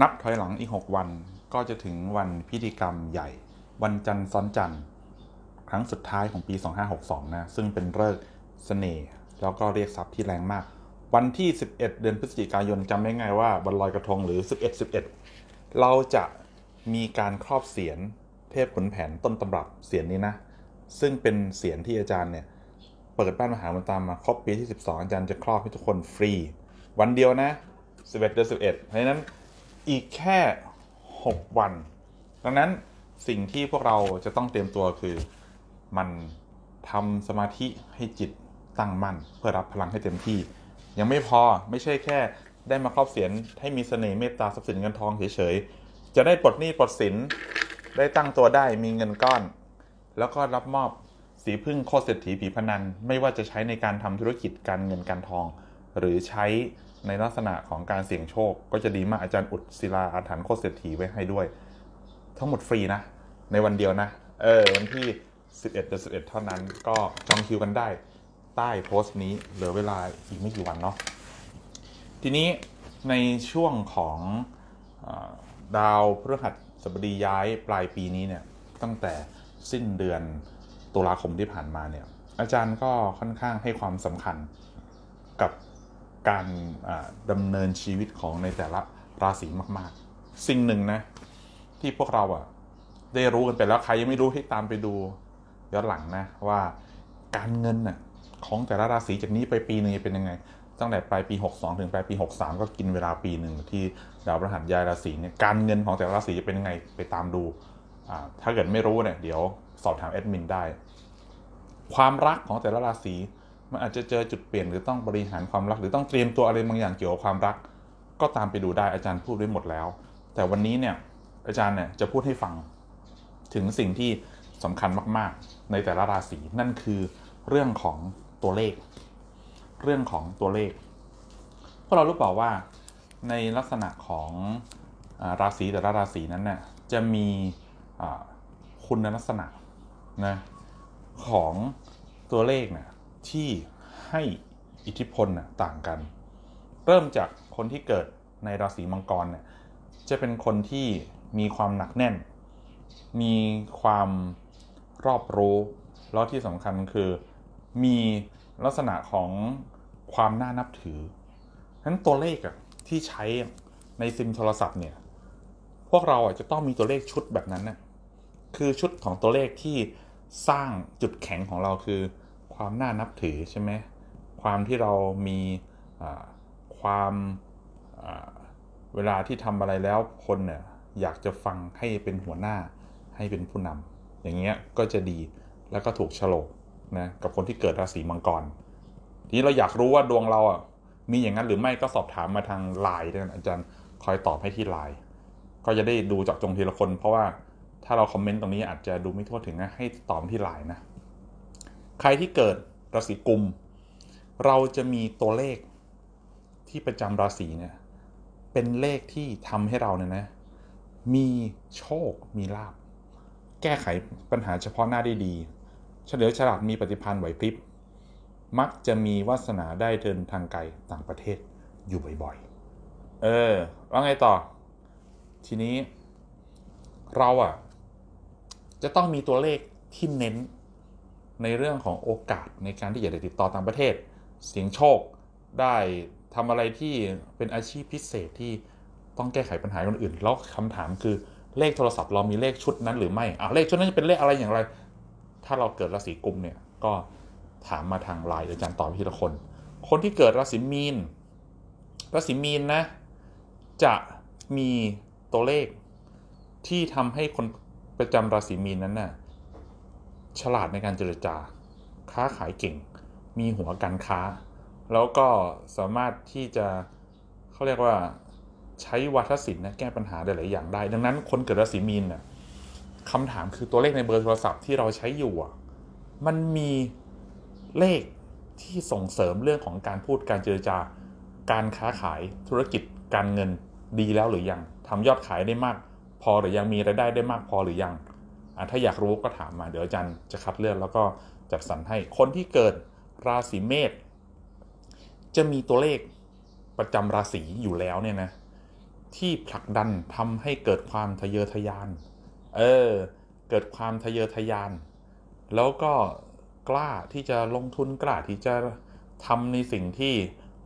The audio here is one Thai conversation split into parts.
นับถอยหลังอีก 6 วันก็จะถึงวันพิธีกรรมใหญ่ วันจันทร์ซ้อนจันทร์ครั้งสุดท้ายของปี 2562 นะ ซึ่งเป็นฤกษ์เสน่ห์แล้วก็เรียกทรัพย์ที่แรงมาก วันที่ 11 เดือนพฤศจิกายนจำได้ไงว่าวันลอยกระทงหรือ 11 11 เราจะมีการครอบเสียนเทพขุนแผนต้นตำรับเสียนนี้นะ ซึ่งเป็นเสียนที่อาจารย์เนี่ยเปิดบ้านมหาวิทยาลัยมาครบปีที่ 12อาจารย์จะครอบให้ทุกคนฟรี วันเดียวนะ11เดือน11เพราะนั้นอีกแค่ 6 วัน ดังนั้นสิ่งที่พวกเราจะต้องเตรียมตัวคือ มันทำสมาธิให้จิตตั้งมั่น เพื่อรับพลังให้เต็มที่ ยังไม่พอไม่ใช่แค่ได้มาครอบเสียน ให้มีเสน่ห์เมตตาสัพสินเงินทองเฉย ๆ จะได้ปลดหนี้ปลดสินได้ตั้งตัวได้มีเงินก้อน แล้วก็รับมอบสีพึ่งโคเศรษฐีผีพนันไม่ว่าจะใช้ในการทำธุรกิจการเงินการทอง หรือใช้ในลักษณะของการเสี่ยงโชคก็จะดีมากอาจารย์อุดศิลาอาถรรพ์โคตรเศรษฐีไว้ให้ด้วย ทั้งหมดฟรีนะ ในวันเดียวนะเออวันที่ 11เดือน11 เท่านั้นก็จองคิวกันได้ใต้โพสต์นี้เหลือเวลาอีกไม่กี่วันเนาะทีนี้ในช่วงของดาวพฤหัสบดีย้ายปลายปีนี้เนี่ยตั้งแต่สิ้นเดือนตุลาคมที่ผ่านมาเนี่ยอาจารย์ก็ค่อนข้างให้ความสำคัญกับการดำเนินชีวิตของในแต่ละราศีมาก ๆ สิ่งหนึ่งนะ ที่พวกเราอ่ะได้รู้กันไปแล้วใครยังไม่รู้ให้ตามไปดูย้อนหลังนะว่าการเงินน่ะของแต่ละราศีจากนี้ไปปีหนึ่งเป็นยังไงตั้งแต่ปลายปี62ถึงปลายปี 63 ก็กินเวลาปีหนึ่งที่ดาวพฤหัสย้ายราศีเนี่ยการเงินของแต่ละราศีจะเป็นยังไง ไปตามดูถ้าเกิดไม่รู้เนี่ยเดี๋ยวสอบถามแอดมินได้ ความรักของแต่ละราศีมันอาจจะเจอจุดเปลี่ยนหรือต้องบริหารความรัก หรือต้องเตรียมตัวอะไรบางอย่างเกี่ยวกับความรัก ก็ตามไปดูได้อาจารย์พูดไว้หมดแล้ว แต่วันนี้เนี่ยอาจารย์เนี่ยจะพูดให้ฟังถึงสิ่งที่สำคัญมาก ๆ ในแต่ละราศีนั่นคือเรื่องของตัวเลข เรื่องของตัวเลขพวกเรารู้เปล่าว่าในลักษณะของราศีแต่ละราศีนั้นเนี่ยจะมีคุณลักษณะนะของตัวเลขเนี่ยที่ให้อิทธิพลนะต่างกัน เริ่มจากคนที่เกิดในราศีมังกรเนี่ยจะเป็นคนที่มีความหนักแน่น มีความรอบรู้ แล้วที่สำคัญคือมีลักษณะของความน่านับถือฉะนั้นตัวเลขอะที่ใช้ในซิมโทรศัพท์เนี่ยพวกเราอะจะต้องมีตัวเลขชุดแบบนั้นนะคือชุดของตัวเลขที่สร้างจุดแข็งของเราคือความน่านับถือใช่ไหมความที่เรามีความเวลาที่ทำอะไรแล้วคนเนี่ยอยากจะฟังให้เป็นหัวหน้าให้เป็นผู้นำอย่างเงี้ยก็จะดีแล้วก็ถูกฉลกนะกับคนที่เกิดราศีมังกรทีนี้เราอยากรู้ว่าดวงเราอ่ะมีอย่างนั้นหรือไม่ก็สอบถามมาทางไลน์ด้วยอาจารย์คอยตอบให้ที่ไลน์ก็จะได้ดูเจาะจงทีละคน เพราะว่าถ้าเราคอมเมนต์ตรงนี้อาจจะดูไม่ทั่วถึงนะให้ตอบที่ไลน์นะใครที่เกิดราศีกุม เราจะมีตัวเลขที่ประจำราศีเนี่ย เป็นเลขที่ทำให้เราเนี่ยนะ มีโชค มีลาบ แก้ไขปัญหาเฉพาะหน้าได้ดี เฉลียวฉลาด มีปฏิพันธ์ไหวพริบ มักจะมีวาสนาได้เดินทางไกลต่างประเทศอยู่บ่อยๆ เออ ว่าไงต่อ ทีนี้ เราอะ่ะ จะต้องมีตัวเลขที่เน้นในเรื่องของโอกาสในการที่จะได้ติดต่อต่างประเทศเสียงโชคได้ทำอะไรที่เป็นอาชีพพิเศษที่ต้องแก้ไขปัญหาคนอื่นแล้วคำถามคือเลขโทรศัพท์เรามีเลขชุดนั้นหรือไม่อ่าเลขชุดนั้นจะเป็นเลขอะไรอย่างไร ถ้าเราเกิดราศีกุมเนี่ยก็ถามมาทางไลน์อาจารย์ตอบทีละคน คนที่เกิดราศีมีนราศีมีนนะจะมีตัวเลขที่ทำให้คนประจำราศีมีนนั้นนะ่ะฉลาดในการเจรจา ค้าขายเก่ง มีหัวการค้า แล้วก็สามารถที่จะเขาเรียกว่าใช้วัฒศิลป์นะแก้ปัญหาหลายๆอย่างได้ ดังนั้นคนเกิดราศีมีนนะ่ะคำถามคือตัวเลขในเบอร์โทรศัพท์ที่เราใช้อยู่ มันมีเลขที่ส่งเสริมเรื่องของการพูดการเจรจา การค้าขายธุรกิจการเงินดีแล้วหรือยังทำยอดขายได้มาก พอหรือยัง มีรายได้ได้มากพอหรือยังถ้าอยากรู้ก็ถามมา เดี๋ยวอาจารย์จะคัดเลือกแล้วก็ จัดสรรให้ คนที่เกิดราศีเมษจะมีตัวเลขประจำราศีอยู่แล้วเนี่ยนะ ที่ผลักดันทำให้เกิดความทะเยอทะยาน เออ เกิดความทะเยอทะยาน แล้วก็กล้าที่จะลงทุนกล้าที่จะ ทำ ในสิ่งที่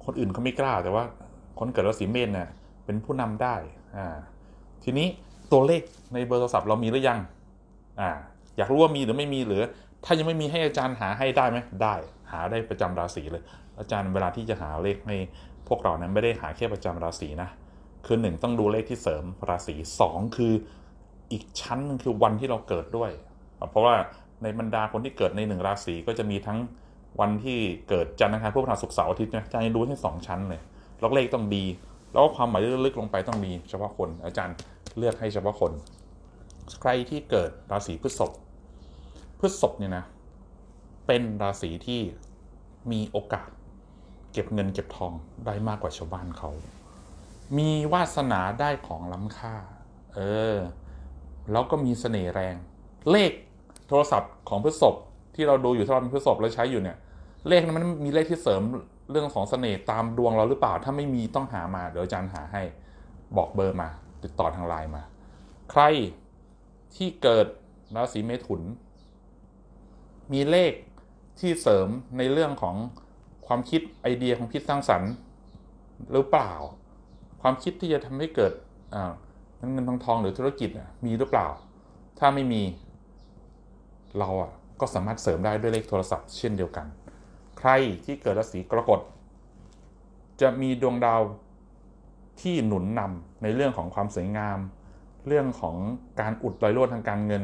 คนอื่น เขา ไม่กล้า แต่ว่า คนเกิดราศีเมษเนี่ยเป็นผู้นำได้อ่าทีนี้ตัวเลขในเบอร์โทรศัพท์เรามีหรือยังออยากรู้ว่ามีหรือไม่มีหรือถ้ายังไม่มีให้อาจารย์หาให้ได้ไหมได้หาได้ประจำราศีเลยอาจารย์เวลาที่จะหาเลขให้พวกเรานั้นไม่ได้หาแค่ประจำราศีนะ คือ1ต้องดูเลขที่เสริมราศี 2 คืออีกชั้นนึงคือวันที่เราเกิดด้วย เพราะว่าในบรรดาคนที่เกิดในหนึ่งราศีก็จะมีทั้งวันที่เกิดจันทร์นะครับพวกพระศุกร์เสาร์อาทิตย์นะอาจารย์รู้ให้สองชั้นเลยแล้วเลขต้องดีแล้วความหมายลึกลงไปต้องมีเฉพาะคน อาจารย์เลือกให้เฉพาะคนใครที่เกิดราศีพฤษภพฤษภเนี่ยนะ เป็นราศีที่มีโอกาส เก็บเงินเก็บทองได้มากกว่าชาวบ้านเขา มีวาสนาได้ของล้ำค่า เออ แล้วก็มีเสน่ห์แรง เลขโทรศัพท์ของพฤษภที่เราดูอยู่ที่เนพฤษภแล้วใช้อยู่เนี่ย เลขนั้นมันมีเลขที่เสริมเรื่องของเสน่ห์ตามดวงเราหรือเปล่า ถ้าไม่มีต้องหามาเดี๋ยวอาจารย์หาให้ บอกเบอร์มา ติดต่อทางไลน์มา ใครที่เกิดราศีเมถุนมีเลขที่เสริมในเรื่องของความคิดไอเดียของคิดสร้างสรรค์หรือเปล่า ความคิดที่จะทำให้เกิดเงินทองทองหรือธุรกิจมีหรือเปล่า ถ้าไม่มีเราอ่ะก็สามารถเสริมได้ด้วยเลขโทรศัพท์เช่นเดียวกัน ใครที่เกิดราศีกรกฎจะมีดวงดาวที่หนุนนำในเรื่องของความสวยงามเรื่องของการอุดรอยรั่วทางการเงิน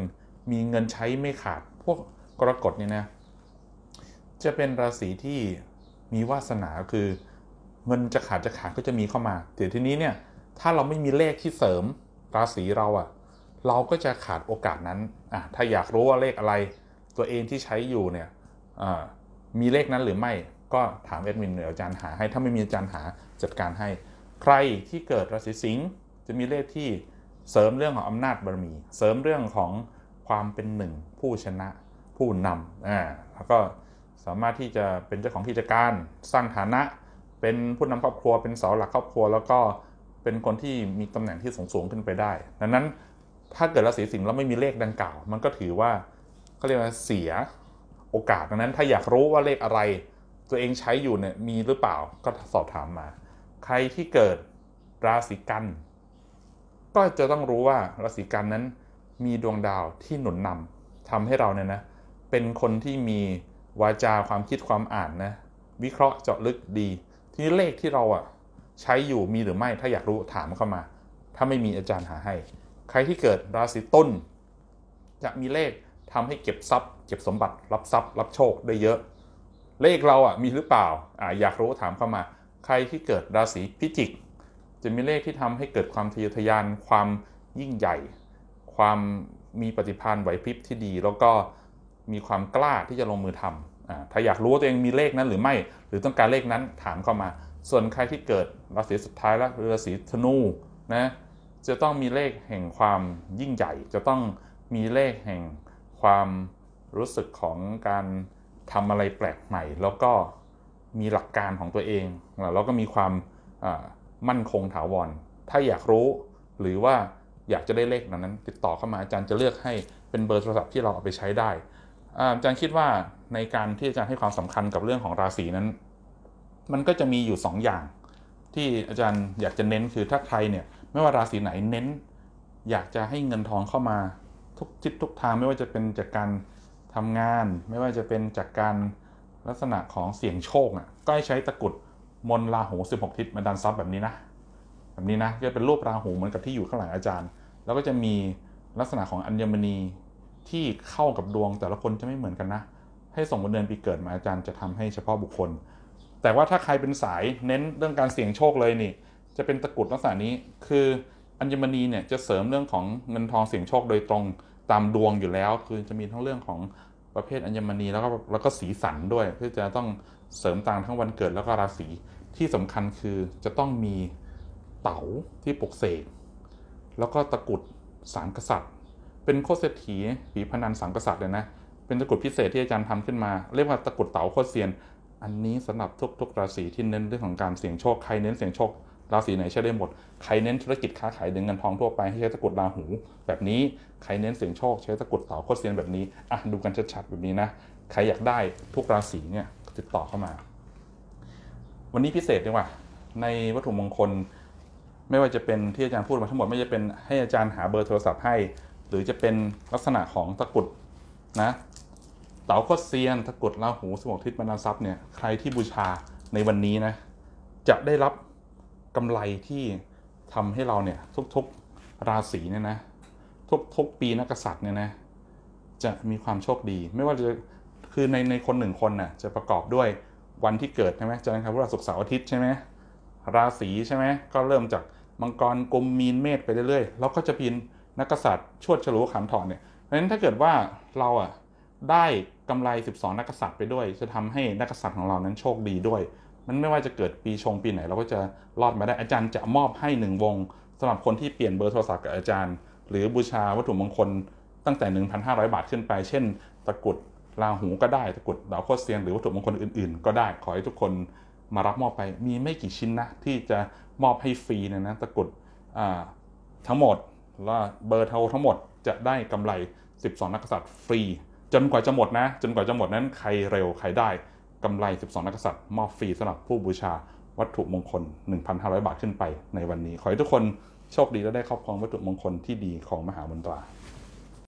มีเงินใช้ไม่ขาดพวกกรกฎเนี่ยนะ จะเป็นราศีที่มีวาสนาคือ เงินจะขาดจะขาดก็จะมีเข้ามาแต่ทีนี้เนี่ยถ้าเราไม่มีเลขที่เสริมราศีเราอะ่ะ เราก็จะขาดโอกาสนั้นอ่ะถ้าอยากรู้ว่าเลขอะไร ตัวเองที่ใช้อยู่เนี่ยมีเลขนั้นหรือไม่ ก็ถามแอดมินหรืออาจารย์หาให้ ถ้าไม่มีอาจารย์หาจัดการให้ ใครที่เกิดราศีสิงห์จะมีเลขที่เสริมเรื่องของอำนาจบารมี เสริมเรื่องของความเป็นหนึ่ง ผู้ชนะผู้นำอ่าแล้วก็สามารถที่จะเป็นเจ้าของกิจการ สร้างฐานะ เป็นผู้นำครอบครัวเป็นเสาหลักครอบครัว แล้วก็เป็นคนที่มีตำแหน่งที่สูงสูงขึ้นไปได้ ดังนั้นถ้าเกิดราศีสิงห์แล้วไม่มีเลขดังกล่าว มันก็ถือว่าเขาเรียกว่าเสียโอกาสดังนั้น ถ้าอยากรู้ว่าเลขอะไรตัวเองใช้อยู่เนี่ยมีหรือเปล่าก็สอบถามมา ใครที่เกิดราศีกันก็จะต้องรู้ว่าราศีกันนั้นมีดวงดาวที่หนุนนำทำให้เราเนี่ยนะเป็นคนที่มีวาจาความคิดความอ่านนะวิเคราะห์เจาะลึกดี ทีนี้เลขที่เราอ่ะใช้อยู่มีหรือไม่ถ้าอยากรู้ถามเข้ามา ถ้าไม่มีอาจารย์หาให้ ใครที่เกิดราศีตุลจะมีเลขทำให้เก็บทรัพย์ เก็บสมบัติ รับทรัพย์ รับโชคได้เยอะ เลขเราอ่ะมีหรือเปล่าอ่าอยากรู้ถามเข้ามา ใครที่เกิดราศีพิจิกจะมีเลข ที่ทำให้เกิดความทะเยอทะยาน ความยิ่งใหญ่ ความมีปฏิพันธ์ไหวพริบที่ดี แล้วก็มีความกล้าที่จะลงมือทำ ถ้าอยากรู้ว่าตัวเองมีเลขนั้นหรือไม่ หรือต้องการเลขนั้นถามเข้ามา ส่วนใครที่เกิด ราศีสุดท้ายแล้วราศีธนูนะ จะต้องมีเลขแห่งความยิ่งใหญ่ จะต้องมีเลขแห่งความรู้สึกของการทำอะไรแปลกใหม่ แล้วก็มีหลักการของตัวเอง แล้วก็มีความมั่นคงถาวร ถ้าอยากรู้หรือว่าอยากจะได้เลขนั้น ติดต่อเข้ามาอาจารย์จะเลือกให้เป็นเบอร์โทรศัพท์ที่เราเอาไปใช้ได้ อาจารย์คิดว่าในการที่อาจารย์ให้ความสำคัญกับเรื่องของราศีนั้น มันก็จะมีอยู่2ออย่างที่อาจารย์อยากจะเน้นคือถ้าใครเนี่ยไม่ว่าราศีไหนเน้น อยากจะให้เงินทองเข้ามาทุกทิศทุกทางไม่ว่าจะเป็นจากการทำงาน ไม่ว่าจะเป็นจากการลักษณะของเสี่ยงโชคอ่ะก็ให้ใช้ตะกุดมนราหู 16 ทิศมันดันซับแบบนี้นะแบบนี้นะจะเป็นรูปราหูเหมือนกับที่อยู่ข้างหลังอาจารย์ แล้วก็จะมีลักษณะของอัญมณีที่เข้ากับดวงแต่ละคนจะไม่เหมือนกันนะ ให้ส่งวันเดือนปีเกิดมาอาจารย์จะทำให้เฉพาะบุคคล แต่ว่าถ้าใครเป็นสายเน้นเรื่องการเสี่ยงโชคเลยนี่ จะเป็นตะกุดลักษณะนี้คืออัญมณีเนี่ยจะเสริมเรื่องของเงินทองเสี่ยงโชคโดยตรงตามดวงอยู่แล้ว คือจะมีทั้งเรื่องของประเภทอัญมณีแล้วก็แล้วก็สีสันด้วยเพื่อจะต้องเสริมต่างทั้งวันเกิดแล้วก็ราศี ที่สำคัญคือจะต้องมีเต๋าที่ปลุกเสก แล้วก็ตะกุดสามกษัตริย์ เป็นโคเศรษฐีผีพนันสามกษัตริย์เลยนะ เป็นตะกุดพิเศษที่อาจารย์ทำขึ้นมา เรียกว่าตะกุดเต๋าโคเซียน อันนี้สำหรับทุกๆ ราศี ที่เน้นเรื่องของการเสี่ยงโชคใครเน้นเสี่ยงโชค ราศีไหนใช้ได้หมดใครเน้นธุรกิจค้าขายเดินเงินทองทั่วไปให้ใช้ตะกุดราหู แบบนี้ใครเน้นเสี่ยงโชคใช้ตะกุดเต๋าโคเซียนแบบนี้อ่ะดูกันชัดๆแบบนี้นะใครอยากได้ทุกราศีเนี่ยติดต่อเข้ามา วันนี้พิเศษดีกว่าในวัตถุมงคล ไม่ว่าจะเป็น ที่อาจารย์พูด มา ทั้งหมดไม่ช่จะเป็นให้อาจารย์หาเบอร์โทรศัพท์ให้ หรือจะเป็นลักษณะของตะกุดนะเต๋าโคตรเซียนตะกุดลาหูสมองทิศมานาทรัพย์เนี่ยใครที่บูชาในวันนี้นะ จะได้รับกำไรที่ทำให้เราเนี่ยทุกๆราศีเนี่ยนะทุกๆปีนักษัตริย์เนี่ยนะจะมีความโชคดี ไม่ว่าจะคือในในคนหนึ่งคนน่ะจะประกอบด้วยวันที่เกิดใช่ไหมจันทร์ครับราศุกร์เสาร์อาทิตย์ใช่ไหมราศีใช่ไหมก็เริ่มจากมังกรกลมมีนเมษไปเรื่อยๆแล้วก็จะพินนักษัตริย์ชวดฉลูขันถอนเนี่ยเพราะฉะนั้นถ้าเกิดว่าเราอ่ะได้กำไร 12 นักษัตริย์ไปด้วย จะทำให้นักษัตริย์ของเรานั้นโชคดีด้วย มันไม่ว่าจะเกิดปีชงปีไหนเราก็จะรอดมาได้อาจารย์จะมอบให้หนึ่งวงสำหรับคนที่เปลี่ยนเบอร์โทรศัพท์กับอาจารย์ หรือบูชาวัตถุมงคล ตั้งแต่ 1,500 บาทขึ้นไป เช่นตะกุดราหูก็ได้ตะกุดดาวโคตรเซียนหรือวัตถุมงคลอื่นๆก็ได้ขอให้ทุกคนมารับมอบไป มีไม่กี่ชิ้นนะที่จะมอบให้ฟรีนะนะตะกุดทั้งหมดแล้วเบอร์เทาทั้งหมดจะได้กำไร 12 นักษัตริย์ฟรี จนกว่าจะหมดนะ จนกว่าจะหมดนั้นใครเร็ว ใครได้กำไร 12 นักษัตริย์มอบฟรีสำหรับผู้บูชาวัตถุมงคล 1,500บาทขึ้นไปในวันนี้ ขอให้ทุกคนโชคดีและได้ครอบครองวัตถุมงคลที่ดีของมหาบนตรา